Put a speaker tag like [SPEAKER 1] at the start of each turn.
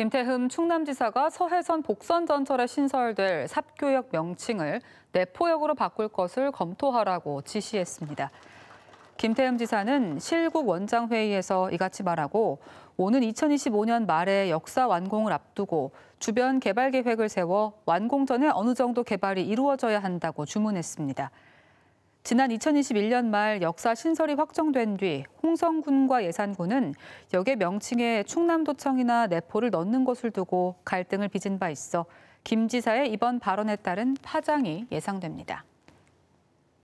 [SPEAKER 1] 김태흠 충남지사가 서해선 복선전철에 신설될 삽교역 명칭을 내포역으로 바꿀 것을 검토하라고 지시했습니다. 김태흠 지사는 실국 원장회의에서 이같이 말하고 오는 2025년 말에 역사 완공을 앞두고 주변 개발 계획을 세워 완공 전에 어느 정도 개발이 이루어져야 한다고 주문했습니다. 지난 2021년 말 역사 신설이 확정된 뒤 홍성군과 예산군은 역의 명칭에 충남도청이나 내포를 넣는 것을 두고 갈등을 빚은 바 있어 김 지사의 이번 발언에 따른 파장이 예상됩니다.